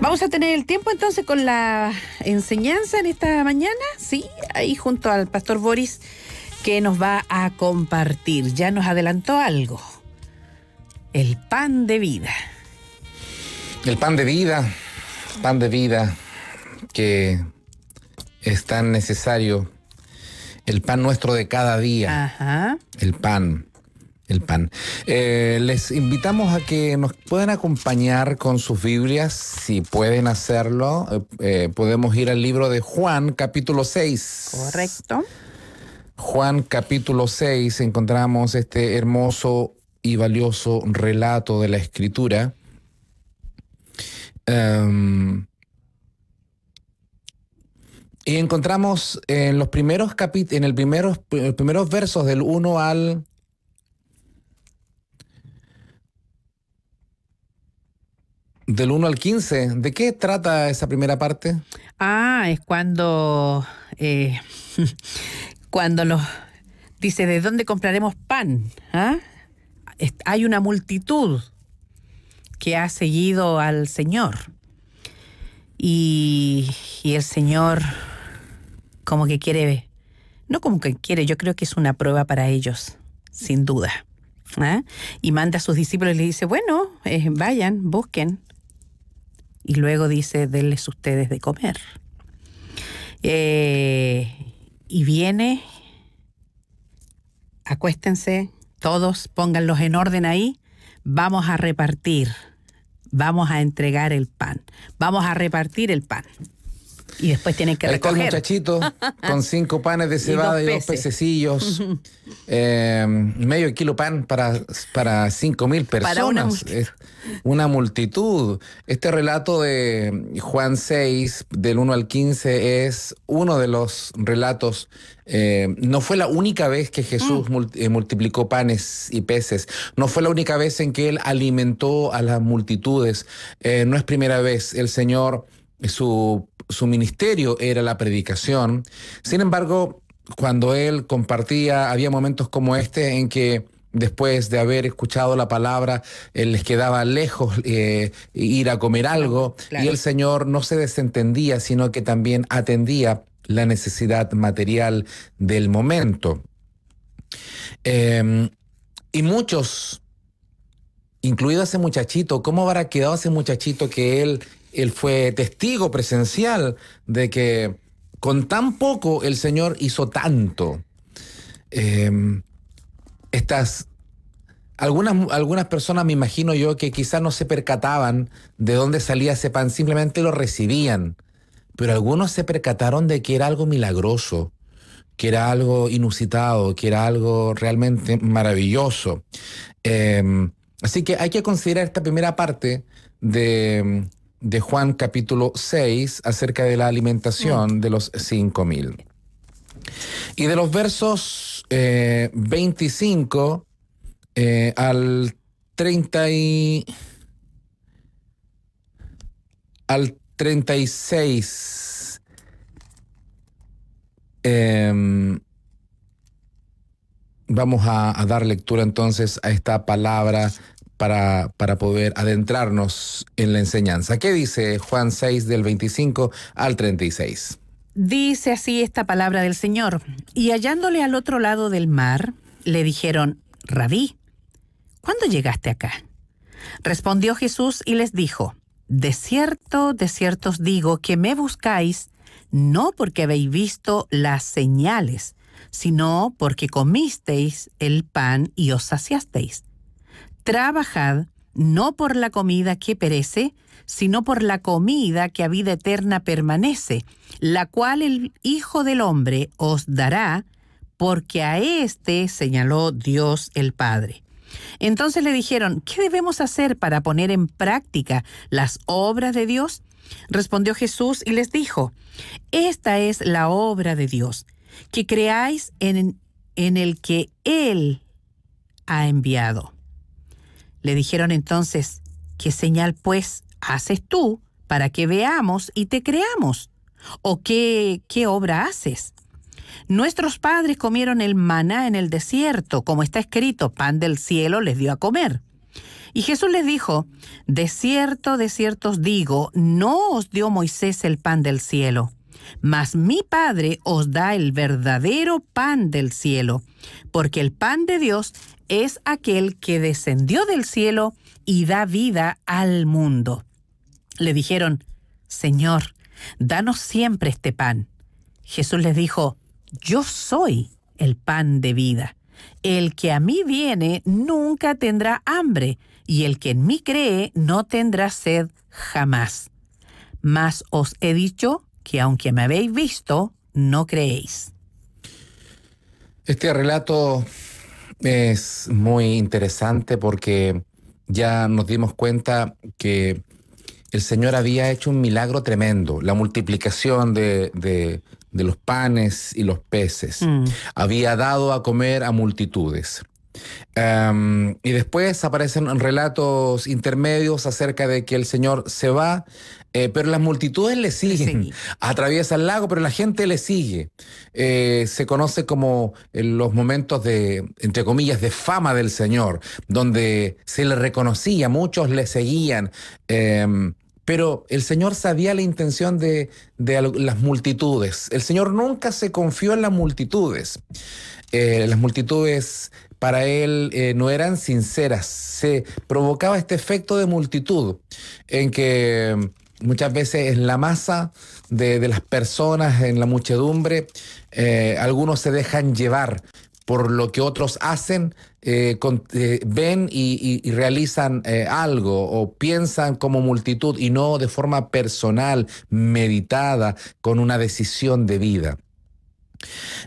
Vamos a tener el tiempo entonces con la enseñanza en esta mañana, sí, ahí junto al pastor Boris que nos va a compartir. Ya nos adelantó algo, el pan de vida. El pan de vida, pan de vida que es tan necesario, el pan nuestro de cada día, Ajá. el pan el pan. Eh, les invitamos a que nos puedan acompañar con sus Biblias, si pueden hacerlo. Eh, eh, podemos ir al libro de Juan, capítulo 6. Correcto. Juan, capítulo 6, encontramos este hermoso y valioso relato de la escritura. Em, y encontramos en los primeros, capítulos, en el primeros, los primeros versos del 1 al Del 1 al 15, ¿de qué trata esa primera parte? Ah, es cuando, eh, cuando nos dice, ¿de dónde compraremos pan? ¿Ah? Hay una multitud que ha seguido al Señor. Y, el Señor como que quiere, no como que quiere, yo creo que es una prueba para ellos, sin duda. ¿Ah? y manda a sus discípulos y les dice, bueno, eh, vayan, busquen, y luego dice, denles ustedes de comer. Eh, y viene, acuéstense, todos pónganlos en orden ahí, vamos a repartir, vamos a entregar el pan, vamos a repartir el pan. Y después tiene que Ahí recoger. Está el muchachito con cinco panes de cebada y dos, pececillos. Eh, medio kilo pan para, para cinco mil personas. Para una, multitud. Este relato de Juan 6, del 1 al 15, es uno de los relatos eh, no fue la única vez que Jesús mm. eh, multiplicó panes y peces. No fue la única vez en que Él alimentó a las multitudes. no es primera vez. El Señor, su su ministerio era la predicación. Sin embargo, cuando él compartía, había momentos como este en que después de haber escuchado la palabra, él les quedaba lejos eh, ir a comer algo y el Señor no se desentendía, sino que también atendía la necesidad material del momento. Em, y muchos, incluido ese muchachito, ¿cómo habrá quedado ese muchachito que él él fue testigo presencial de que con tan poco el Señor hizo tanto. Em, estas algunas, algunas personas me imagino yo que quizás no se percataban de dónde salía ese pan, simplemente lo recibían. Pero algunos se percataron de que era algo milagroso, que era algo inusitado, que era algo realmente maravilloso. Em, así que hay que considerar esta primera parte de, de Juan capítulo 6 acerca de la alimentación de los cinco mil. Y de los versos eh, veinticinco 25 eh, al 30 y, al 36 em, vamos a, a dar lectura entonces a esta palabra para, poder adentrarnos en la enseñanza. ¿Qué dice Juan 6 del 25 al 36? Dice así esta palabra del Señor. Y hallándole al otro lado del mar, le dijeron, Rabí, ¿cuándo llegaste acá? Respondió Jesús y les dijo, De cierto, de cierto os digo que me buscáis no porque habéis visto las señales, sino porque comisteis el pan y os saciasteis. Trabajad no por la comida que perece, sino por la comida que a vida eterna permanece, la cual el Hijo del Hombre os dará, porque a éste señaló Dios el Padre. Entonces le dijeron, ¿qué debemos hacer para poner en práctica las obras de Dios? Respondió Jesús y les dijo, Esta es la obra de Dios, que creáis en, en el que Él ha enviado. Le dijeron entonces, ¿qué señal pues haces tú para que veamos y te creamos? ¿O qué, qué obra haces? Nuestros padres comieron el maná en el desierto, como está escrito, pan del cielo les dio a comer. Y Jesús les dijo, De cierto, de cierto os digo, no os dio Moisés el pan del cielo, mas mi Padre os da el verdadero pan del cielo, porque el pan de Dios es aquel que descendió del cielo y da vida al mundo. Le dijeron, Señor, danos siempre este pan. Jesús les dijo, Yo soy el pan de vida. El que a mí viene nunca tendrá hambre, y el que en mí cree no tendrá sed jamás. Mas os he dicho que aunque me habéis visto, no creéis. Este relato es muy interesante porque ya nos dimos cuenta que el Señor había hecho un milagro tremendo, la multiplicación de, los panes y los peces. Mm. Había dado a comer a multitudes. Em, y después aparecen relatos intermedios acerca de que el Señor se va, eh, pero las multitudes le siguen. Atraviesa el lago, pero la gente le sigue. Eh, se conoce como eh, los momentos de, entre comillas, de fama del Señor, donde se le reconocía, muchos le seguían. Em, pero el Señor sabía la intención de, las multitudes. El Señor nunca se confió en las multitudes. las multitudes para él eh, no eran sinceras. Se provocaba este efecto de multitud en que muchas veces en la masa de, las personas, en la muchedumbre, eh, algunos se dejan llevar por lo que otros hacen, eh, ven y, realizan algo o piensan como multitud y no de forma personal, meditada, con una decisión de vida.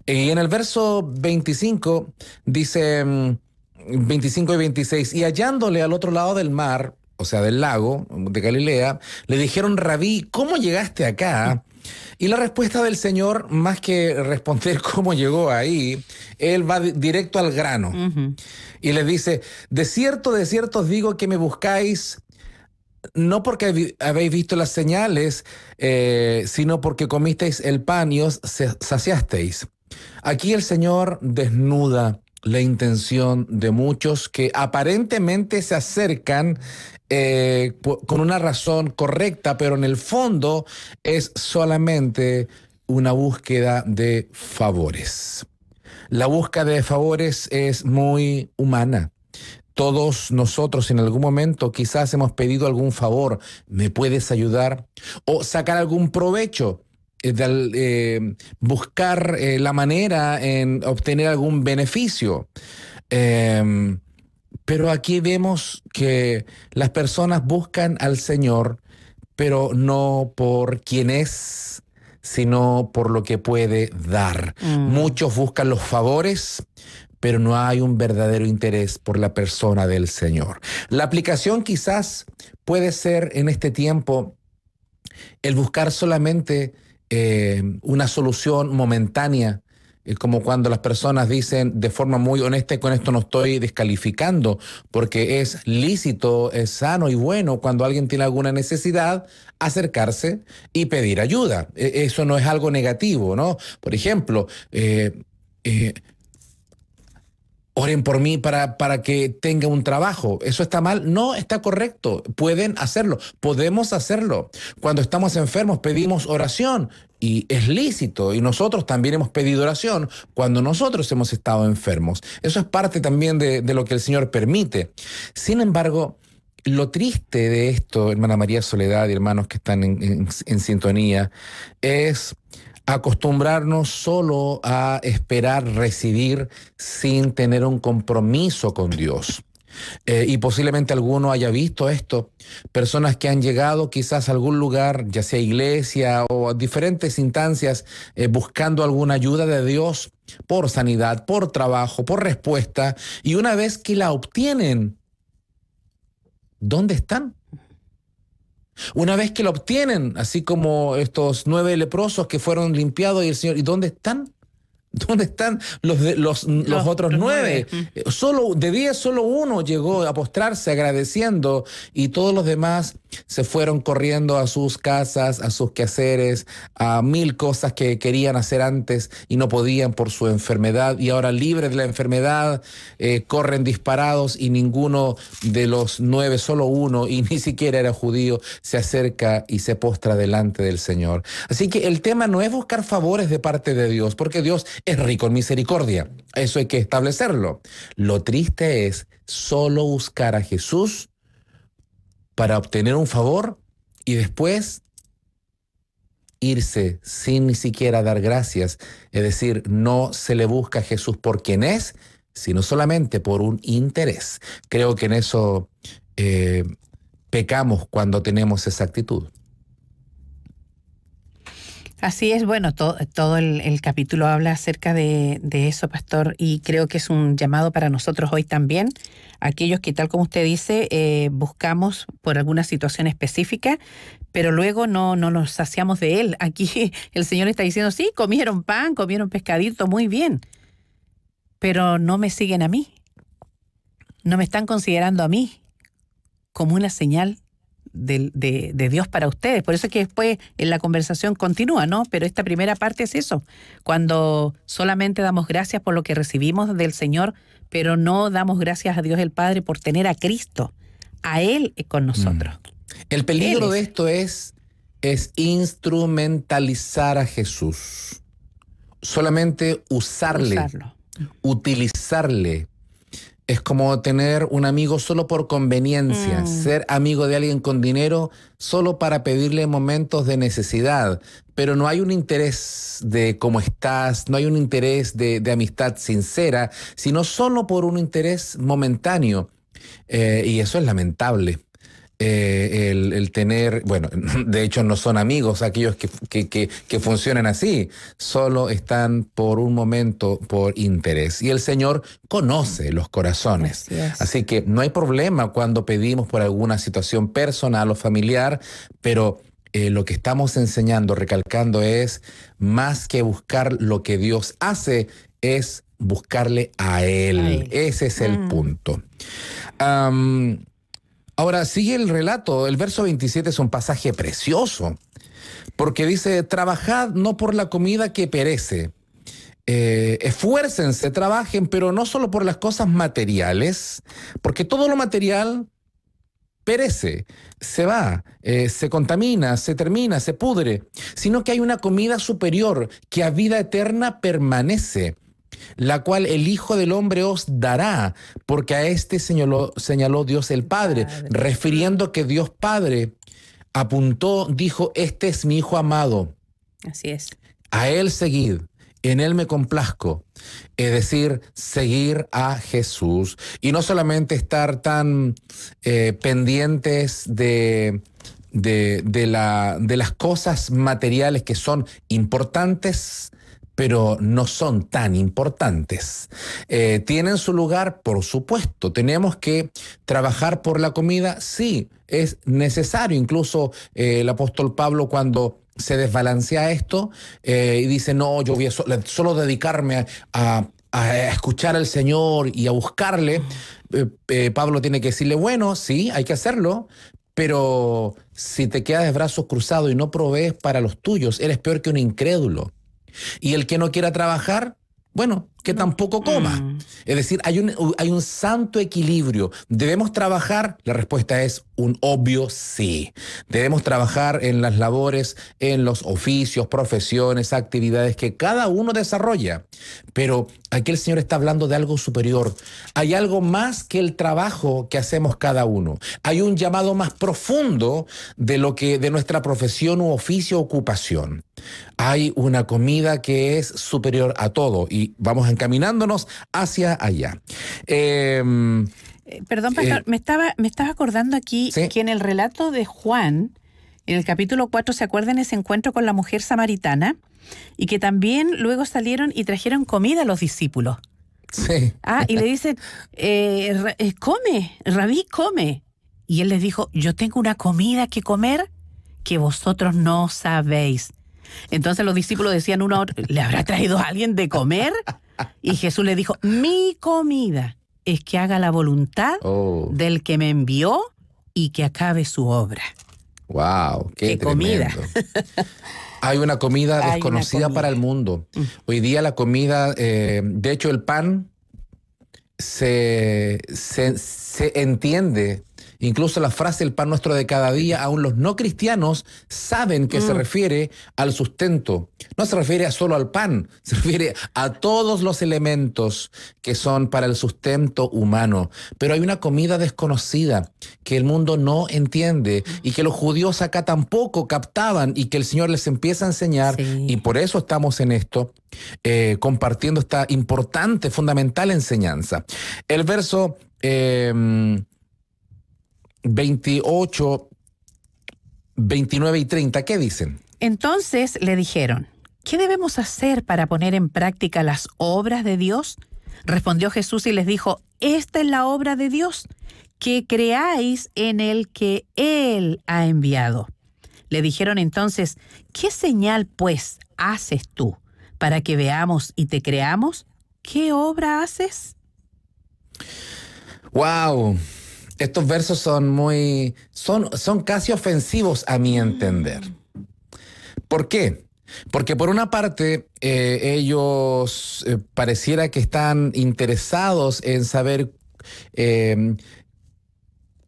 Y en el verso 25 dice 25 mm, y 26, y hallándole al otro lado del mar, o sea, del lago de Galilea, le dijeron, rabí, ¿cómo llegaste acá? Y la respuesta del Señor, más que responder cómo llegó ahí, Él va directo al grano. Y le dice, de cierto, de cierto os digo que me buscáis no porque habéis visto las señales, eh, sino porque comisteis el pan y os saciasteis. Aquí el Señor desnuda la intención de muchos que aparentemente se acercan eh, con una razón correcta, pero en el fondo es solamente una búsqueda de favores. La búsqueda de favores es muy humana. Todos nosotros en algún momento quizás hemos pedido algún favor, ¿me puedes ayudar? O sacar algún provecho, eh, eh, buscar eh, la manera en obtener algún beneficio. Em, pero aquí vemos que las personas buscan al Señor, pero no por quien es, sino por lo que puede dar. Mm. Muchos buscan los favores, pero no hay un verdadero interés por la persona del Señor. La aplicación quizás puede ser en este tiempo el buscar solamente eh, una solución momentánea eh, como cuando las personas dicen de forma muy honesta, y con esto no estoy descalificando, porque es lícito, es sano y bueno cuando alguien tiene alguna necesidad, acercarse y pedir ayuda. E-, eso no es algo negativo, ¿no? Por ejemplo, eh, oren por mí para, para que tenga un trabajo. ¿Eso está mal? No, está correcto. Pueden hacerlo. Podemos hacerlo. Cuando estamos enfermos pedimos oración y es lícito. Y nosotros también hemos pedido oración cuando nosotros hemos estado enfermos. Eso es parte también de, lo que el Señor permite. Sin embargo, lo triste de esto, hermana María Soledad y hermanos que están en, en sintonía, es acostumbrarnos solo a esperar recibir sin tener un compromiso con Dios. Eh, y posiblemente alguno haya visto esto, personas que han llegado quizás a algún lugar, ya sea iglesia o a diferentes instancias, eh, buscando alguna ayuda de Dios por sanidad, por trabajo, por respuesta, y una vez que la obtienen, ¿dónde están? Una vez que lo obtienen, así como estos nueve leprosos que fueron limpiados y el Señor, ¿y dónde están? ¿Dónde están los, los, otros nueve? Mm. Eh, solo, de diez, solo uno llegó a postrarse agradeciendo y todos los demás se fueron corriendo a sus casas, a sus quehaceres, a mil cosas que querían hacer antes y no podían por su enfermedad y ahora libres de la enfermedad, eh, corren disparados y ninguno de los nueve, solo uno, y ni siquiera era judío, se acerca y se postra delante del Señor. Así que el tema no es buscar favores de parte de Dios, porque Dios es rico en misericordia. Eso hay que establecerlo. Lo triste es solo buscar a Jesús para obtener un favor y después irse sin ni siquiera dar gracias. Es decir, no se le busca a Jesús por quien es, sino solamente por un interés. Creo que en eso eh, pecamos cuando tenemos esa actitud. Así es, bueno, todo el, capítulo habla acerca de, eso, pastor, y creo que es un llamado para nosotros hoy también, aquellos que, tal como usted dice, eh, buscamos por alguna situación específica, pero luego no, no nos saciamos de él. Aquí el Señor está diciendo, sí, comieron pan, comieron pescadito, muy bien, pero no me siguen a mí, no me están considerando a mí como una señal de, Dios para ustedes. Por eso es que después en la conversación continúa, ¿no? Pero esta primera parte es eso, cuando solamente damos gracias por lo que recibimos del Señor, pero no damos gracias a Dios el Padre por tener a Cristo, a Él con mm. nosotros. El peligro de esto es, es instrumentalizar a Jesús, solamente usarle, utilizarle es como tener un amigo solo por conveniencia, mm. ser amigo de alguien con dinero solo para pedirle momentos de necesidad, pero no hay un interés de cómo estás, no hay un interés de, amistad sincera, sino solo por un interés momentáneo. Eh, y eso es lamentable. Eh, el, tener, bueno, de hecho no son amigos aquellos que, que, funcionan así, solo están por un momento por interés. Y el Señor conoce los corazones. Así, que no hay problema cuando pedimos por alguna situación personal o familiar, pero... Eh, lo que estamos enseñando, recalcando es, más que buscar lo que Dios hace, es buscarle a Él. Ese es el mm. punto. Ahora sigue el relato, el verso 27 es un pasaje precioso, porque dice, trabajad no por la comida que perece, eh, esfuércense, trabajen, pero no solo por las cosas materiales, porque todo lo material perece, se va, eh, se contamina, se termina, se pudre, sino que hay una comida superior que a vida eterna permanece la cual el Hijo del Hombre os dará, porque a este señaló, señaló Dios el Padre, refiriendo que Dios Padre apuntó, dijo, este es mi Hijo amado. Así es. A él seguid, en él me complazco. Es decir, seguir a Jesús y no solamente estar tan eh, pendientes de, de, de las cosas materiales que son importantes, pero no son tan importantes. Eh, ¿Tienen su lugar? Por supuesto. ¿Tenemos que trabajar por la comida? Sí, es necesario. Incluso eh, el apóstol Pablo cuando se desbalancea esto eh, y dice, no, yo voy a solo, dedicarme a, escuchar al Señor y a buscarle, Pablo tiene que decirle, bueno, sí, hay que hacerlo, pero si te quedas de brazos cruzados y no provees para los tuyos, eres peor que un incrédulo. Y el que no quiera trabajar, bueno, que tampoco coma. Mm. Es decir, hay un, santo equilibrio. ¿Debemos trabajar? La respuesta es un obvio sí. Debemos trabajar en las labores, en los oficios, profesiones, actividades que cada uno desarrolla. Pero aquí el Señor está hablando de algo superior. Hay algo más que el trabajo que hacemos cada uno. Hay un llamado más profundo de lo que de nuestra profesión u oficio ocupación. Hay una comida que es superior a todo y vamos encaminándonos hacia allá. Em, eh, perdón, pastor, eh, me, estaba, me estaba acordando aquí que en el relato de Juan, en el capítulo 4, ¿se acuerdan ese encuentro con la mujer samaritana? Y que también luego salieron y trajeron comida a los discípulos. Sí. Ah, y le dicen, eh, come, Rabí, come. Y él les dijo, yo tengo una comida que comer que vosotros no sabéis. Entonces los discípulos decían uno ¿le habrá traído a alguien de comer? Y Jesús le dijo, mi comida es que haga la voluntad oh. del que me envió y que acabe su obra. ¡Wow! ¡Qué, comida! Hay una comida desconocida para el mundo. Mm. Hoy día la comida, eh, de hecho el pan se, se entiende Incluso la frase el pan nuestro de cada día, aún los no cristianos saben que se mm. refiere al sustento. No se refiere solo al pan, se refiere a todos los elementos que son para el sustento humano. Pero hay una comida desconocida que el mundo no entiende y que los judíos acá tampoco captaban y que el Señor les empieza a enseñar y por eso estamos en esto, eh, compartiendo esta importante, fundamental enseñanza. El verso... Em, 28, 29 y 30. ¿Qué dicen? Entonces le dijeron, ¿qué debemos hacer para poner en práctica las obras de Dios? Respondió Jesús y les dijo, esta es la obra de Dios, que creáis en el que Él ha enviado. Le dijeron entonces, ¿qué señal pues haces tú para que veamos y te creamos? ¿Qué obra haces? ¡Wow! estos versos son muy, son, son casi ofensivos a mi entender. ¿Por qué? Porque por una parte, eh, ellos eh, pareciera que están interesados en saber em,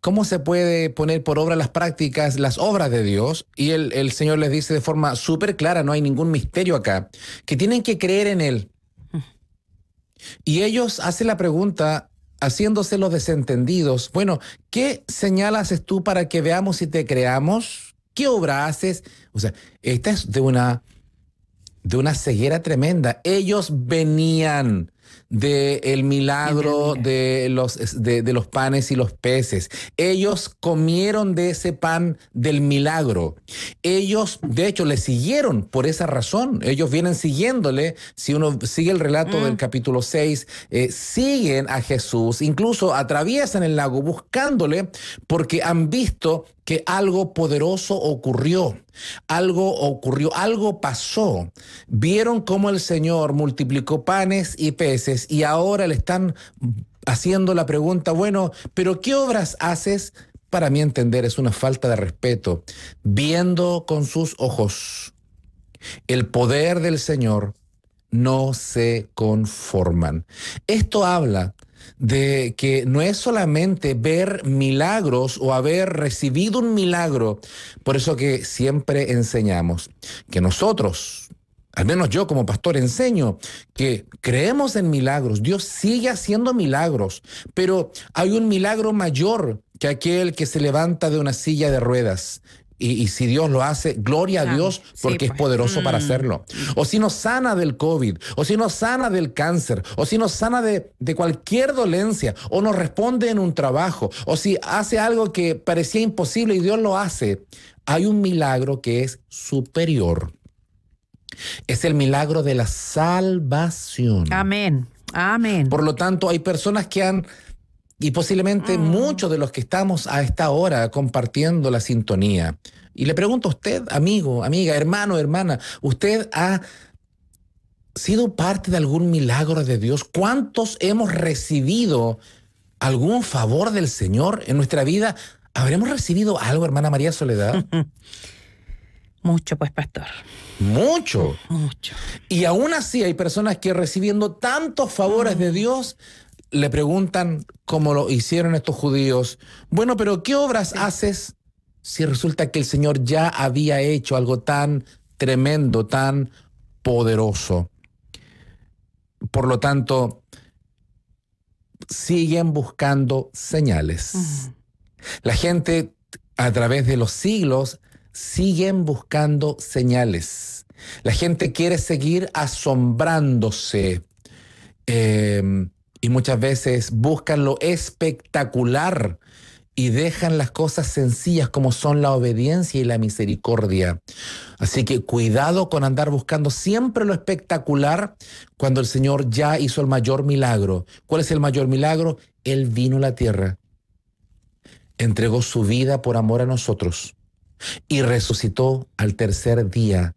cómo se puede poner por obra las prácticas, las obras de Dios, y el, el Señor les dice de forma súper clara, no hay ningún misterio acá, que tienen que creer en Él. Y ellos hacen la pregunta, haciéndose los desentendidos. Bueno, ¿qué señal haces tú para que veamos si te creamos? ¿Qué obra haces? O sea, esta es de una, de una ceguera tremenda. Ellos venían del milagro de los, de, los panes y los peces. Ellos comieron de ese pan del milagro. Ellos, de hecho, le siguieron por esa razón. Ellos vienen siguiéndole. Si uno sigue el relato del mm. capítulo 6, eh, siguen a Jesús, incluso atraviesan el lago buscándole porque han visto que algo poderoso ocurrió, algo ocurrió, algo pasó. Vieron cómo el Señor multiplicó panes y peces y ahora le están haciendo la pregunta, bueno, pero ¿qué obras haces? Para mi entender es una falta de respeto, viendo con sus ojos el poder del Señor no se conforman. Esto habla de que no es solamente ver milagros o haber recibido un milagro. Por eso que siempre enseñamos que nosotros, al menos yo como pastor enseño que creemos en milagros, Dios sigue haciendo milagros, pero hay un milagro mayor que aquel que se levanta de una silla de ruedas, y, si Dios lo hace, gloria a Dios porque es pues. poderoso para mm. hacerlo. O si nos sana del COVID, o si nos sana del cáncer, o si nos sana de, de cualquier dolencia, o nos responde en un trabajo, o si hace algo que parecía imposible y Dios lo hace, hay un milagro que es superior. Es el milagro de la salvación. Amén. Amén. Por lo tanto, hay personas que han y posiblemente mm. muchos de los que estamos a esta hora compartiendo la sintonía. Y le pregunto a usted, amigo, amiga, hermano, hermana, ¿usted ha sido parte de algún milagro de Dios? ¿Cuántos hemos recibido algún favor del Señor en nuestra vida? ¿Habremos recibido algo, hermana María Soledad? Mucho, pues, pastor. Mucho. Mucho. Y aún así hay personas que recibiendo tantos favores mm. de Dios le preguntan, cómo lo hicieron estos judíos, bueno, pero ¿qué obras haces si resulta que el Señor ya había hecho algo tan tremendo, tan poderoso? Por lo tanto, siguen buscando señales. La gente a través de los siglos siguen buscando señales. La gente quiere seguir asombrándose. Eh, y muchas veces buscan lo espectacular y dejan las cosas sencillas como son la obediencia y la misericordia. Así que cuidado con andar buscando siempre lo espectacular cuando el Señor ya hizo el mayor milagro. ¿Cuál es el mayor milagro? Él vino a la tierra, entregó su vida por amor a nosotros y resucitó al tercer día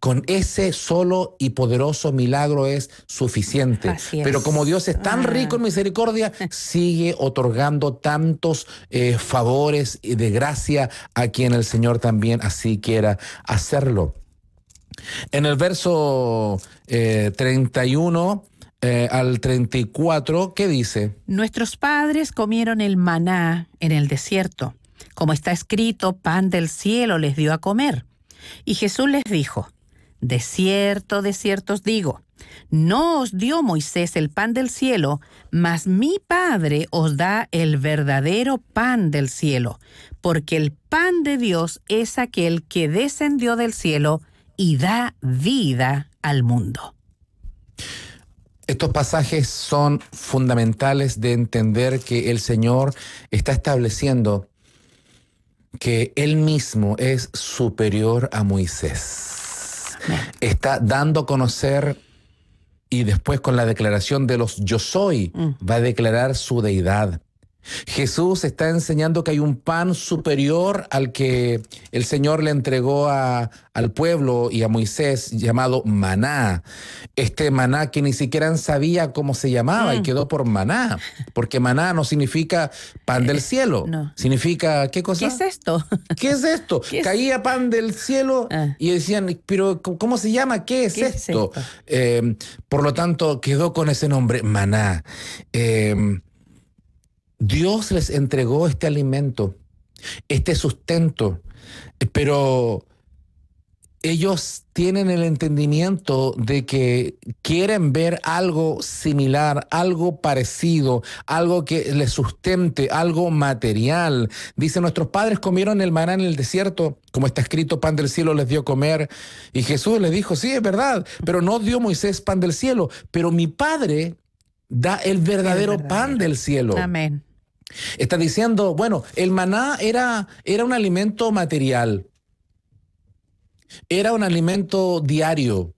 con ese solo y poderoso milagro es suficiente. Pero como Dios es tan ah. rico en misericordia, sigue otorgando tantos eh, favores y de gracia a quien el Señor también así quiera hacerlo. En el verso 31 eh, eh, al 34, ¿qué dice? Nuestros padres comieron el maná en el desierto. Como está escrito, pan del cielo les dio a comer. Y Jesús les dijo, de cierto, de cierto os digo, no os dio Moisés el pan del cielo, mas mi Padre os da el verdadero pan del cielo, porque el pan de Dios es aquel que descendió del cielo y da vida al mundo. Estos pasajes son fundamentales de entender que el Señor está estableciendo que Él mismo es superior a Moisés está dando a conocer y después con la declaración de los yo soy mm. va a declarar su deidad. Jesús está enseñando que hay un pan superior al que el Señor le entregó al pueblo y a Moisés, llamado maná. Este maná que ni siquiera sabía cómo se llamaba y mm. quedó por maná, porque maná no significa pan del cielo. No. Significa, ¿qué cosa? ¿Qué es esto? ¿Qué es esto? Caía pan del cielo ah. y decían, pero ¿cómo se llama? ¿Qué es esto? Eh, por lo tanto, quedó con ese nombre, maná. Eh, Dios les entregó este alimento, este sustento, pero ellos tienen el entendimiento de que quieren ver algo similar, algo parecido, algo que les sustente, algo material. Dice, nuestros padres comieron el maná en el desierto, como está escrito, pan del cielo les dio comer. Y Jesús les dijo, sí, es verdad, pero no dio Moisés pan del cielo, pero mi Padre da el verdadero, pan del cielo. Amén. Está diciendo, bueno, el maná era, era un alimento material, era un alimento diario,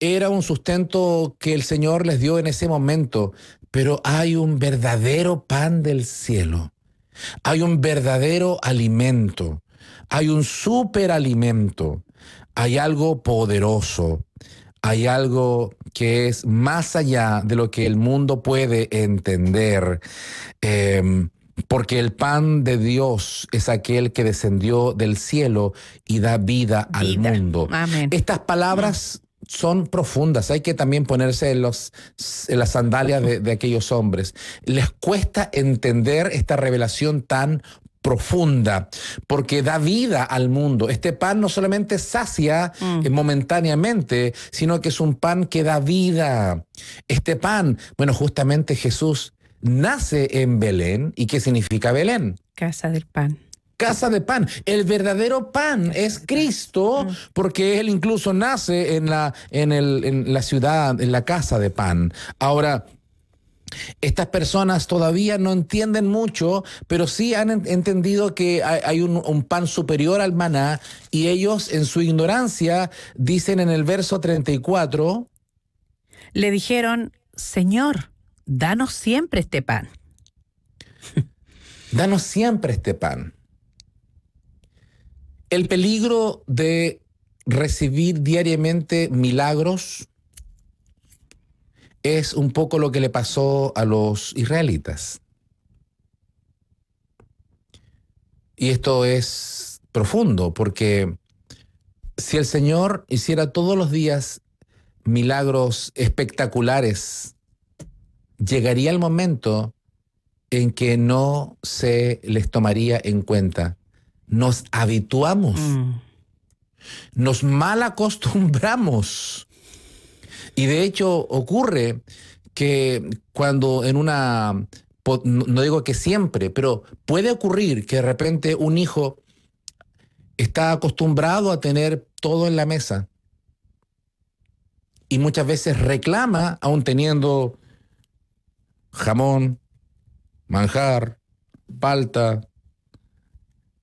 era un sustento que el Señor les dio en ese momento, pero hay un verdadero pan del cielo, hay un verdadero alimento, hay un superalimento, hay algo poderoso, hay algo que es más allá de lo que el mundo puede entender. Em, porque el pan de Dios es aquel que descendió del cielo y da vida, al mundo. Estas palabras son profundas. Hay que también ponerse en, los, las sandalias de, de, aquellos hombres. Les cuesta entender esta revelación tan profunda, porque da vida al mundo. Este pan no solamente sacia mm. eh, momentáneamente, sino que es un pan que da vida. Este pan, bueno, justamente Jesús nace en Belén. ¿Y qué significa Belén? Casa del pan casa de pan. El verdadero pan es Cristo, mm. porque Él incluso nace en la, en, el, en la ciudad, en la casa de pan. Ahora, estas personas todavía no entienden mucho, pero sí han entendido que hay, un, un, pan superior al maná y ellos en su ignorancia dicen en el verso 34, le dijeron, Señor, danos siempre este pan. danos siempre este pan. El peligro de recibir diariamente milagros es un poco lo que le pasó a los israelitas. Y esto es profundo, porque si el Señor hiciera todos los días milagros espectaculares, llegaría el momento en que no se les tomaría en cuenta. Nos habituamos, mm. nos mal acostumbramos y de hecho ocurre que cuando en una, no digo que siempre, pero puede ocurrir que de repente un hijo está acostumbrado a tener todo en la mesa y muchas veces reclama aún teniendo jamón, manjar, palta,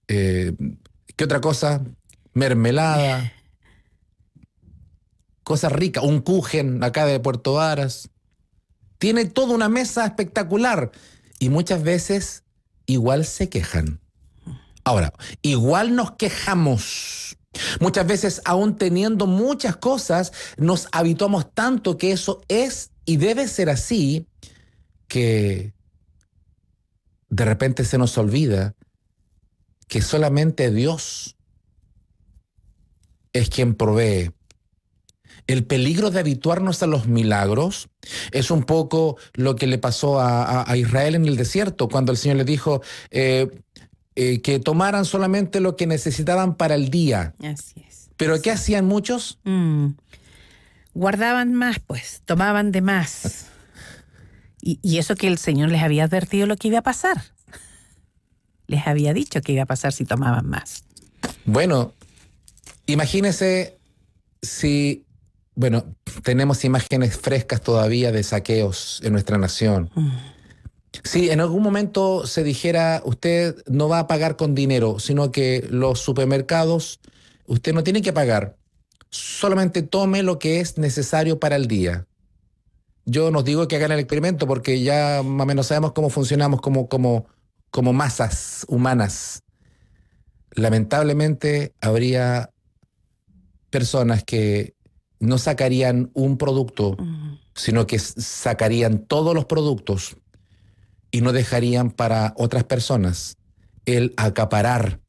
eh, ¿qué otra cosa? Mermelada cosas ricas, un cugen acá de Puerto Varas. Tiene toda una mesa espectacular y muchas veces igual se quejan. Ahora, igual nos quejamos. Muchas veces, aún teniendo muchas cosas, nos habituamos tanto que eso es y debe ser así que de repente se nos olvida que solamente Dios es quien provee el peligro de habituarnos a los milagros es un poco lo que le pasó a, Israel en el desierto, cuando el Señor le dijo eh, eh, que tomaran solamente lo que necesitaban para el día. Así es. ¿Pero qué hacían muchos? Mm. Guardaban más, pues, tomaban de más. Y, y eso que el Señor les había advertido lo que iba a pasar. Les había dicho que iba a pasar si tomaban más. Bueno, imagínese si bueno, tenemos imágenes frescas todavía de saqueos en nuestra nación. Mm. Si en algún momento se dijera, usted no va a pagar con dinero, sino que los supermercados, usted no tiene que pagar, solamente tome lo que es necesario para el día. Yo nos digo que hagan el experimento porque ya más o menos sabemos cómo funcionamos como, como, como masas humanas. Lamentablemente habría personas que no sacarían un producto, sino que sacarían todos los productos y no dejarían para otras personas el acaparar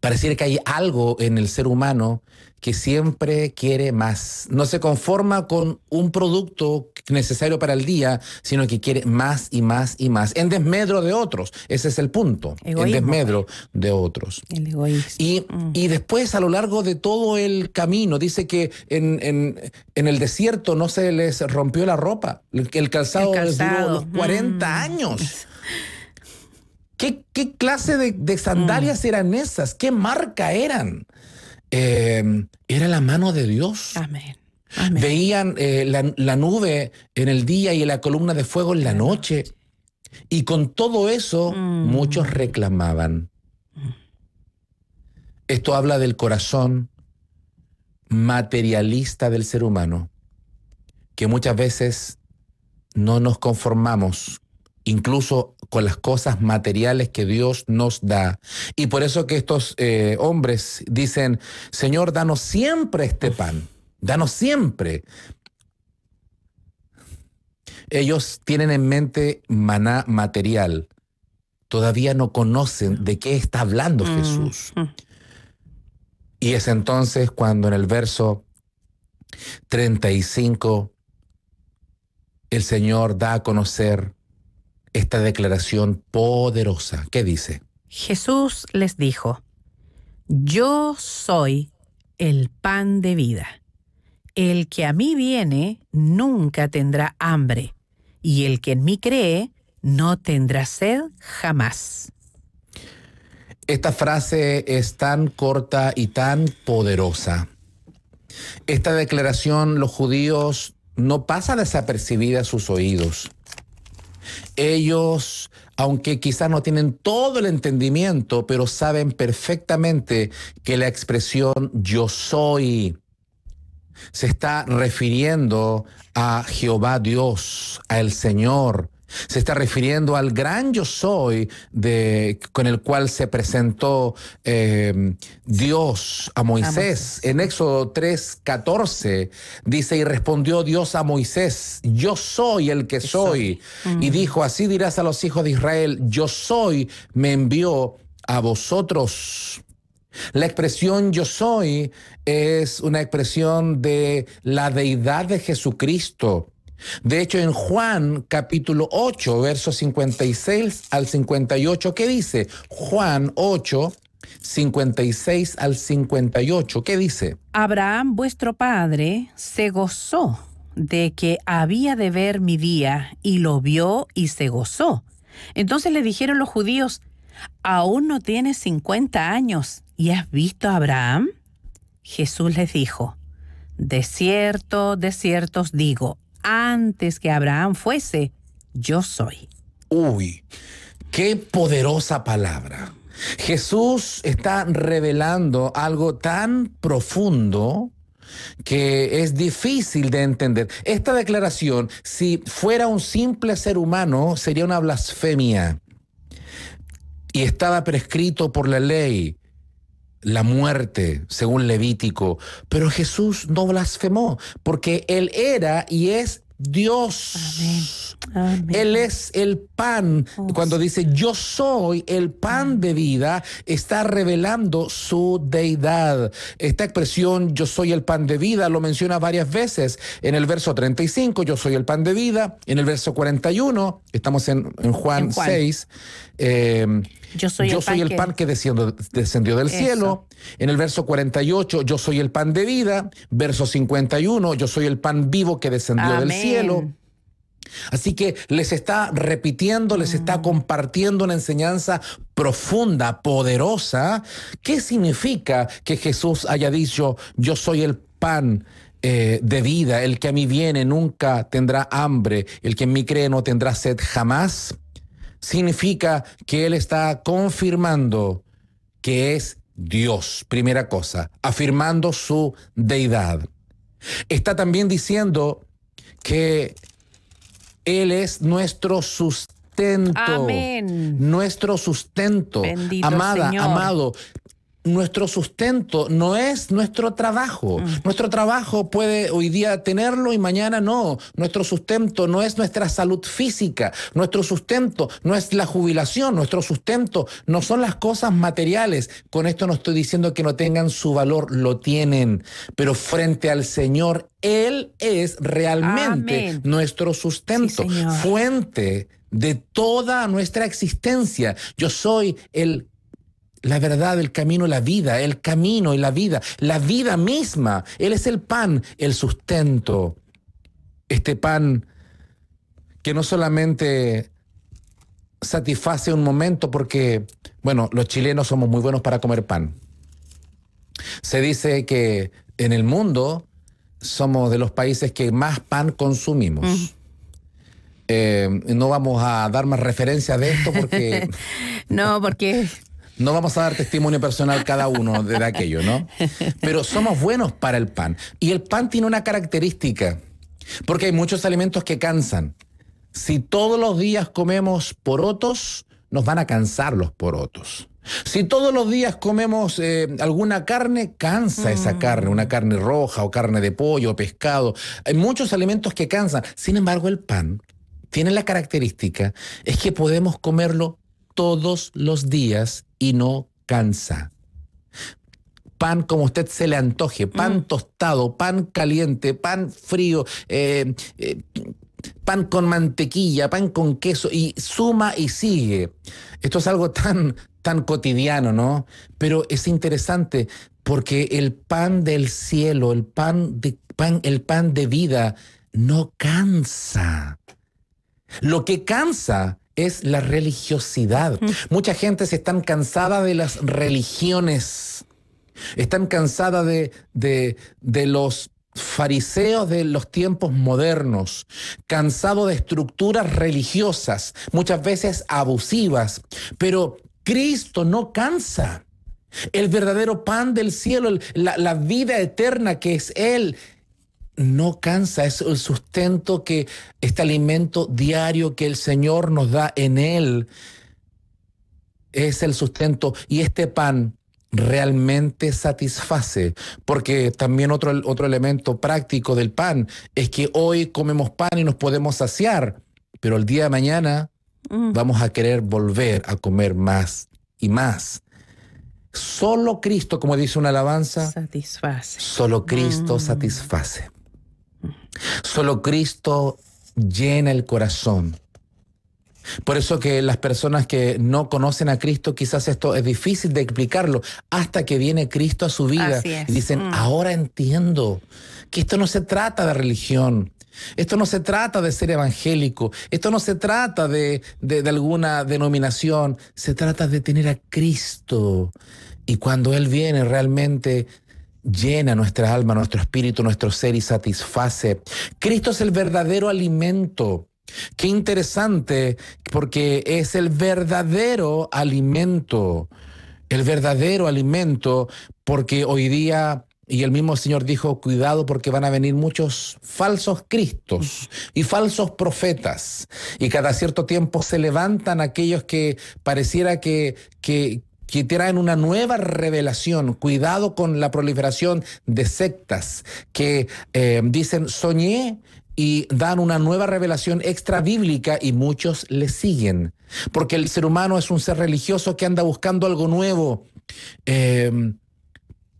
Parece que hay algo en el ser humano que siempre quiere más. No se conforma con un producto necesario para el día, sino que quiere más y más y más, en desmedro de otros. Ese es el punto, en desmedro pues. de otros. El egoísmo. Mm. Y, después, a lo largo de todo el camino, dice que en, el desierto no se les rompió la ropa, el, calzado, duró 40 mm. años. ¿Qué, clase de, sandalias mm. eran esas? ¿Qué marca eran? Em, era la mano de Dios. Amén. Veían eh, la, nube en el día y la columna de fuego en la noche. Y con todo eso, mm. muchos reclamaban. Mm. Esto habla del corazón materialista del ser humano, que muchas veces no nos conformamos incluso con las cosas materiales que Dios nos da. Y por eso que estos eh, hombres dicen, Señor, danos siempre este pan, danos siempre. Ellos tienen en mente maná material, todavía no conocen de qué está hablando mm, Jesús. Mm. Y es entonces cuando en el verso 35 el Señor da a conocer esta declaración poderosa. ¿Qué dice? Jesús les dijo, Yo soy el pan de vida. El que a mí viene nunca tendrá hambre, y el que en mí cree no tendrá sed jamás. Esta frase es tan corta y tan poderosa. Esta declaración los judíos no pasa desapercibida a sus oídos. Ellos, aunque quizás no tienen todo el entendimiento, pero saben perfectamente que la expresión yo soy se está refiriendo a Jehová Dios, al Señor, se está refiriendo al gran yo soy con el cual se presentó eh, Dios a Moisés. En Éxodo 3, 14 dice, y respondió Dios a Moisés, yo soy el que soy. Y mm. dijo, así dirás a los hijos de Israel, yo soy, me envió a vosotros. La expresión yo soy es una expresión de la deidad de Jesucristo de hecho, en Juan capítulo 8, versos 56 al 58, ¿qué dice? Juan 8, 56 al 58, ¿qué dice? Abraham, vuestro padre, se gozó de que había de ver mi día y lo vio y se gozó. Entonces le dijeron los judíos, aún no tienes 50 años y has visto a Abraham. Jesús les dijo, de cierto, de cierto os digo, antes que Abraham fuese, yo soy. Uy, qué poderosa palabra. Jesús está revelando algo tan profundo que es difícil de entender. Esta declaración, si fuera un simple ser humano, sería una blasfemia y estaba prescrito por la ley la muerte, según Levítico, pero Jesús no blasfemó, porque Él era y es Dios. Amén. Él es el pan. Oh, Cuando dice yo soy el pan de vida, está revelando su deidad. Esta expresión yo soy el pan de vida lo menciona varias veces. En el verso 35, yo soy el pan de vida. En el verso 41, estamos en, Juan, en Juan 6 yo soy, el, pan que descendió, del cielo. En el verso 48, yo soy el pan de vida. Verso 51, yo soy el pan vivo que descendió del cielo. Así que les está repitiendo, les está mm. compartiendo una enseñanza profunda, poderosa. ¿Qué significa que Jesús haya dicho, yo soy el pan? Eh, de vida, el que a mí viene nunca tendrá hambre, el que en mí cree no tendrá sed jamás significa que Él está confirmando que es Dios, primera cosa, afirmando su deidad. Está también diciendo que Él es nuestro sustento. Nuestro sustento. amada, amado nuestro sustento no es nuestro trabajo. Mm. Nuestro trabajo puede hoy día tenerlo y mañana no. Nuestro sustento no es nuestra salud física. Nuestro sustento no es la jubilación. Nuestro sustento no son las cosas materiales. Con esto no estoy diciendo que no tengan su valor, lo tienen. Pero frente al Señor, Él es realmente nuestro sustento, fuente de toda nuestra existencia. Yo soy el la verdad, el camino, la vida, el camino y la vida, la vida misma. Él es el pan, el sustento. Este pan que no solamente satisface un momento porque, bueno, los chilenos somos muy buenos para comer pan. Se dice que en el mundo somos de los países que más pan consumimos. Mm. Eh, no vamos a dar más referencia de esto porque... no, porque no vamos a dar testimonio personal cada uno de aquello, ¿no? Pero somos buenos para el pan. Y el pan tiene una característica, porque hay muchos alimentos que cansan. Si todos los días comemos porotos, nos van a cansar los porotos. Si todos los días comemos eh, alguna carne, cansa esa mm. carne, una carne roja o carne de pollo o pescado. Hay muchos alimentos que cansan. Sin embargo, el pan tiene la característica es que podemos comerlo todos los días y no cansa. Pan como usted se le antoje, pan mm. tostado, pan caliente, pan frío, eh, eh, pan con mantequilla, pan con queso, y suma y sigue. Esto es algo tan, tan cotidiano, ¿no? Pero es interesante porque el pan del cielo, el pan de, pan, el pan de vida, no cansa. Lo que cansa es la religiosidad. Mucha gente se está cansada de las religiones. Están cansadas de, de, los fariseos de los tiempos modernos, cansado de estructuras religiosas, muchas veces abusivas, pero Cristo no cansa. El verdadero pan del cielo, la vida eterna que es Él, no cansa, es el sustento que, este alimento diario que el Señor nos da en Él, es el sustento. Y este pan realmente satisface, porque también otro, otro elemento práctico del pan es que hoy comemos pan y nos podemos saciar, pero el día de mañana mm. vamos a querer volver a comer más y más. Solo Cristo, como dice una alabanza, satisface. Solo Cristo mm. satisface. Solo Cristo llena el corazón. Por eso que las personas que no conocen a Cristo, quizás esto es difícil de explicarlo, hasta que viene Cristo a su vida y dicen, mm. ahora entiendo que esto no se trata de religión, esto no se trata de ser evangélico, esto no se trata de, de alguna denominación, se trata de tener a Cristo. Y cuando Él viene realmente llena nuestra alma, nuestro espíritu, nuestro ser y satisface. Cristo es el verdadero alimento. Qué interesante, porque es el verdadero alimento, el verdadero alimento, porque hoy día, y el mismo Señor dijo, cuidado porque van a venir muchos falsos cristos y falsos profetas, y cada cierto tiempo se levantan aquellos que pareciera que, que, que traen una nueva revelación. Cuidado con la proliferación de sectas que eh, dicen soñé y dan una nueva revelación extra bíblica y muchos le siguen. Porque el ser humano es un ser religioso que anda buscando algo nuevo. Em,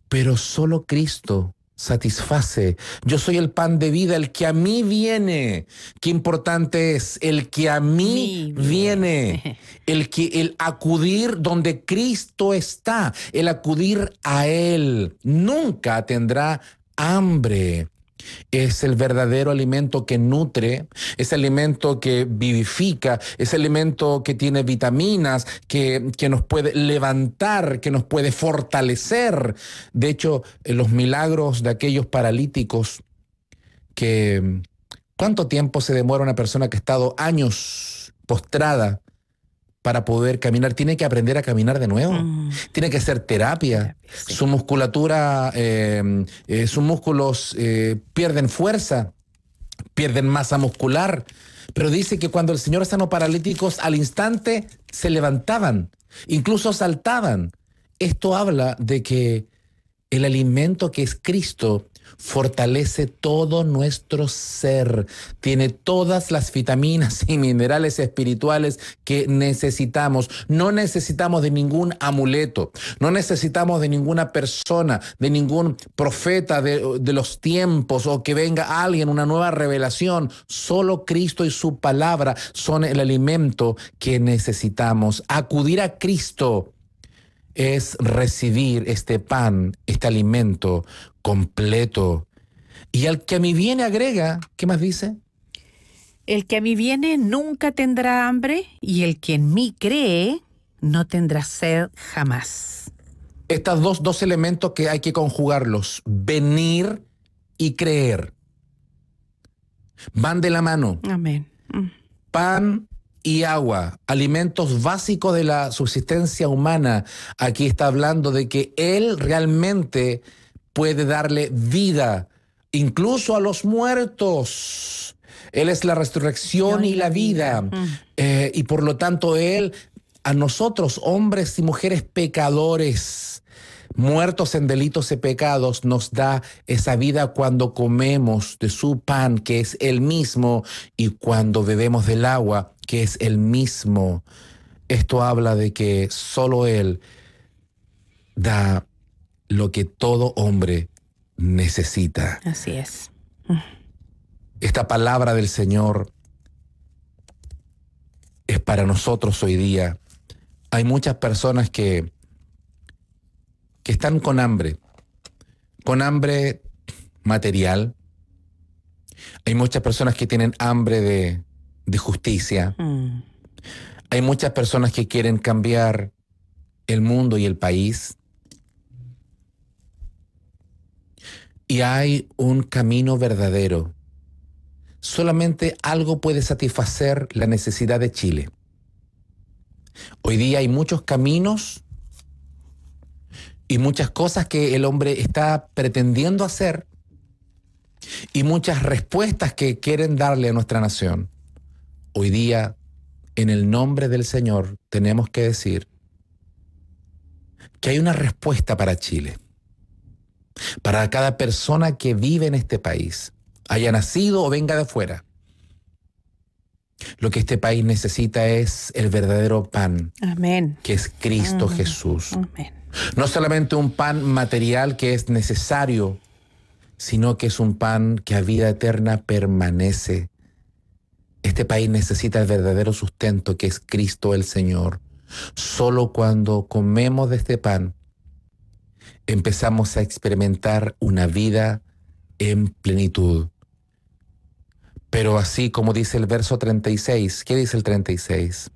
pero solo Cristo satisface. Yo soy el pan de vida, el que a mí viene. Qué importante es el que a mí viene. El que el acudir donde Cristo está, el acudir a él, nunca tendrá hambre. Es el verdadero alimento que nutre, es alimento que vivifica, es alimento que tiene vitaminas, que, que nos puede levantar, que nos puede fortalecer. De hecho, eh, los milagros de aquellos paralíticos que... ¿Cuánto tiempo se demora una persona que ha estado años postrada para poder caminar, tiene que aprender a caminar de nuevo, mm. tiene que hacer terapia, su musculatura, eh, eh, sus músculos eh, pierden fuerza, pierden masa muscular, pero dice que cuando el Señor sanó paralíticos al instante se levantaban, incluso saltaban. Esto habla de que el alimento que es Cristo fortalece todo nuestro ser, tiene todas las vitaminas y minerales espirituales que necesitamos. No necesitamos de ningún amuleto, no necesitamos de ninguna persona, de ningún profeta de, los tiempos o que venga alguien, una nueva revelación. Solo Cristo y su palabra son el alimento que necesitamos. Acudir a Cristo es recibir este pan, este alimento completo. Y al que a mí viene agrega, ¿qué más dice? El que a mí viene nunca tendrá hambre y el que en mí cree no tendrá sed jamás. Estos dos, dos elementos que hay que conjugarlos, venir y creer, van de la mano. Amén. Mm. Pan y agua, alimentos básicos de la subsistencia humana. Aquí está hablando de que Él realmente puede darle vida incluso a los muertos. Él es la resurrección y la vida. Mm. Mm. Eh, y por lo tanto, Él a nosotros, hombres y mujeres pecadores, muertos en delitos y pecados, nos da esa vida cuando comemos de su pan, que es el mismo, y cuando bebemos del agua, que es el mismo. Esto habla de que solo Él da lo que todo hombre necesita. Así es. Esta palabra del Señor es para nosotros hoy día. Hay muchas personas que, que están con hambre, con hambre material. Hay muchas personas que tienen hambre de, justicia. Mm. Hay muchas personas que quieren cambiar el mundo y el país. y hay un camino verdadero. Solamente algo puede satisfacer la necesidad de Chile. Hoy día hay muchos caminos y muchas cosas que el hombre está pretendiendo hacer y muchas respuestas que quieren darle a nuestra nación. Hoy día, en el nombre del Señor, tenemos que decir que hay una respuesta para Chile para cada persona que vive en este país, haya nacido o venga de afuera. Lo que este país necesita es el verdadero pan, que es Cristo mm. Jesús. No solamente un pan material que es necesario, sino que es un pan que a vida eterna permanece. Este país necesita el verdadero sustento que es Cristo el Señor. Solo cuando comemos de este pan empezamos a experimentar una vida en plenitud. Pero así como dice el verso 36, ¿qué dice el 36?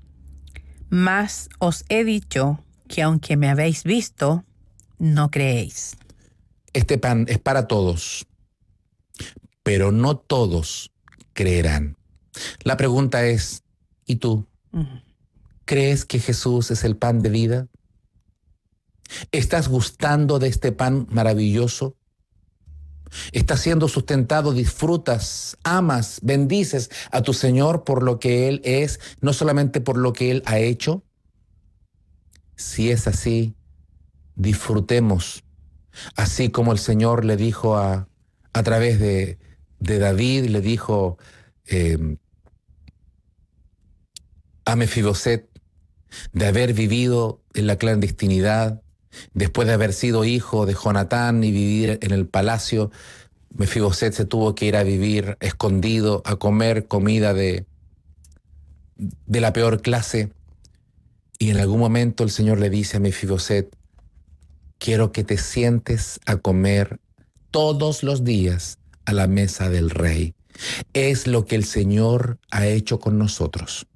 Mas os he dicho que aunque me habéis visto, no creéis. Este pan es para todos, pero no todos creerán. La pregunta es, ¿y tú? ¿Crees que Jesús es el pan de vida? ¿Estás gustando de este pan maravilloso? Estás siendo sustentado, disfrutas, amas, bendices a tu Señor por lo que Él es, no solamente por lo que Él ha hecho. Si es así, disfrutemos, así como el Señor le dijo a, a través de, David, le dijo em, a Mefiboset de haber vivido en la clandestinidad, Después de haber sido hijo de Jonatán y vivir en el palacio, Mefiboset se tuvo que ir a vivir escondido, a comer comida de, de la peor clase. Y en algún momento el Señor le dice a Mefiboset, quiero que te sientes a comer todos los días a la mesa del rey. Es lo que el Señor ha hecho con nosotros.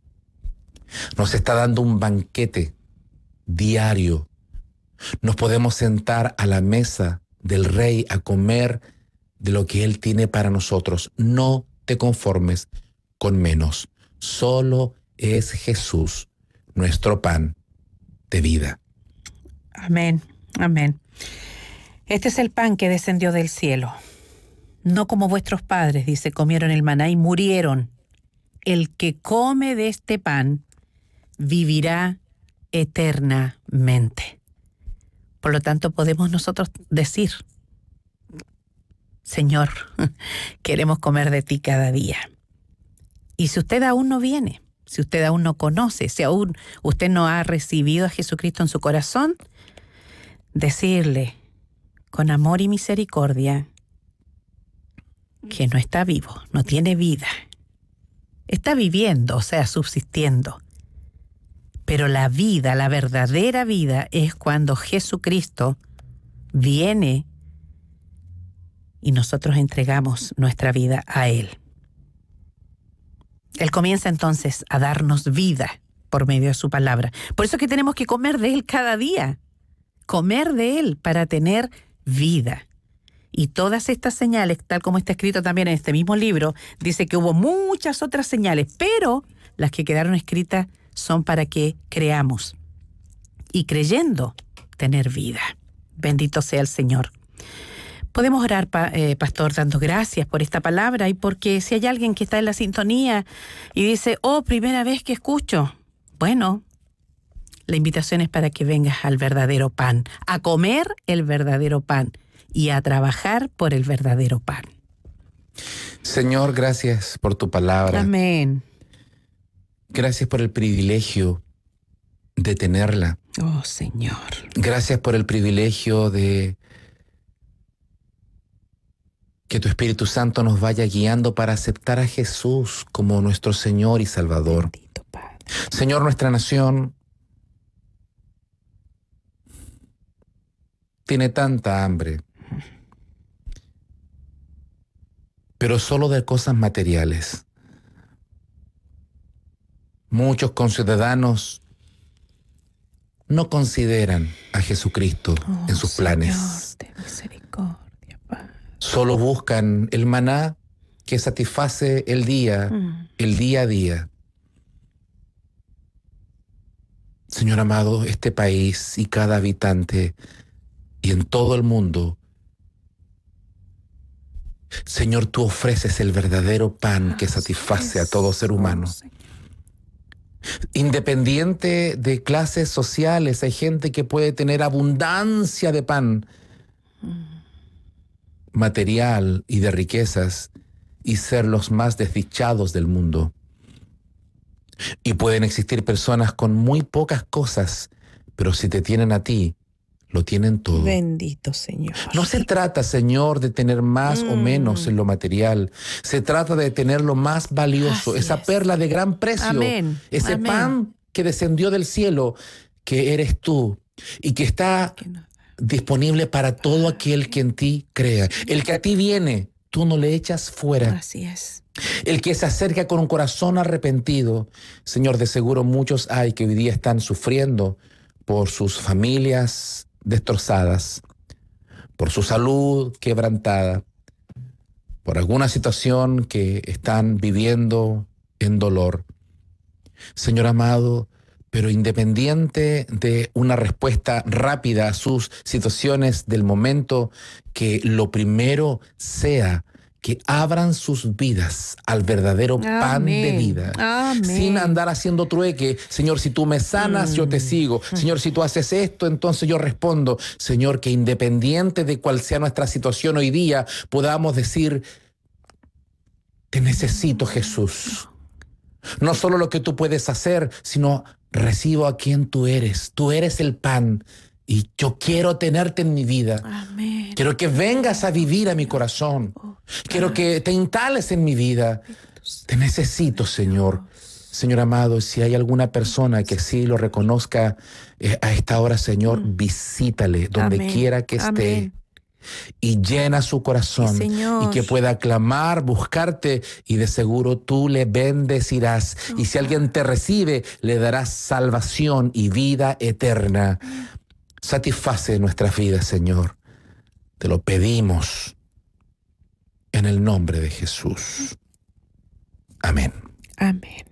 Nos está dando un banquete diario nos podemos sentar a la mesa del rey a comer de lo que él tiene para nosotros. No te conformes con menos. Solo es Jesús, nuestro pan de vida. Amén, amén. Este es el pan que descendió del cielo. No como vuestros padres, dice, comieron el maná y murieron. El que come de este pan vivirá eternamente. Por lo tanto, podemos nosotros decir, Señor, queremos comer de ti cada día. Y si usted aún no viene, si usted aún no conoce, si aún usted no ha recibido a Jesucristo en su corazón, decirle con amor y misericordia que no está vivo, no tiene vida. Está viviendo, o sea, subsistiendo, pero la vida, la verdadera vida, es cuando Jesucristo viene y nosotros entregamos nuestra vida a Él. Él comienza entonces a darnos vida por medio de su palabra. Por eso es que tenemos que comer de Él cada día, comer de Él para tener vida. Y todas estas señales, tal como está escrito también en este mismo libro, dice que hubo muchas otras señales, pero las que quedaron escritas son para que creamos y creyendo tener vida. Bendito sea el Señor. Podemos orar, eh, pastor, dando gracias por esta palabra y porque si hay alguien que está en la sintonía y dice, oh, primera vez que escucho, bueno, la invitación es para que vengas al verdadero pan, a comer el verdadero pan y a trabajar por el verdadero pan. Señor, gracias por tu palabra. Amén. Gracias por el privilegio de tenerla. Oh Señor. Gracias por el privilegio de que tu Espíritu Santo nos vaya guiando para aceptar a Jesús como nuestro Señor y Salvador. Bendito, Padre. Señor, nuestra nación tiene tanta hambre, pero solo de cosas materiales muchos conciudadanos no consideran a Jesucristo en sus oh, planes. Solo buscan el maná que satisface el día, mm. el día a día. Señor amado, este país y cada habitante y en todo el mundo, Señor, tú ofreces el verdadero pan ah, que satisface a todo ser humano. Independiente de clases sociales, hay gente que puede tener abundancia de pan material y de riquezas y ser los más desdichados del mundo. Y pueden existir personas con muy pocas cosas, pero si te tienen a ti, lo tienen todo. Bendito Señor. No se trata, Señor, de tener más o menos mm. en lo material. Se trata de tener lo más valioso, esa perla de gran precio, ese pan que descendió del cielo, que eres tú y que está disponible para todo aquel que en ti crea. El que a ti viene, tú no le echas fuera. Así es. El que se acerca con un corazón arrepentido, Señor, de seguro muchos hay que hoy día están sufriendo por sus familias destrozadas por su salud quebrantada, por alguna situación que están viviendo en dolor. Señor amado, pero independiente de una respuesta rápida a sus situaciones del momento, que lo primero sea que abran sus vidas al verdadero pan de vida, sin andar haciendo trueque. Señor, si tú me sanas, yo te mm. sigo. Señor, si tú haces esto, entonces yo respondo. Señor, que independiente de cuál sea nuestra situación hoy día, podamos decir, te necesito Jesús. No solo lo que tú puedes hacer, sino recibo a quien tú eres. Tú eres el pan y yo quiero tenerte en mi vida. Amén. Quiero que vengas a vivir a mi corazón. Oh, quiero que te instales en mi vida. Te necesito, Señor. Señor amado, si hay alguna persona que sí lo reconozca eh, a esta hora, Señor, mm. visítale donde quiera que esté. y llena su corazón y que pueda clamar, buscarte y de seguro tú le bendecirás. Oh, y si alguien te recibe, le darás salvación y vida eterna. Satisface nuestras vidas, Señor. Te lo pedimos en el nombre de Jesús. Amén. Amén.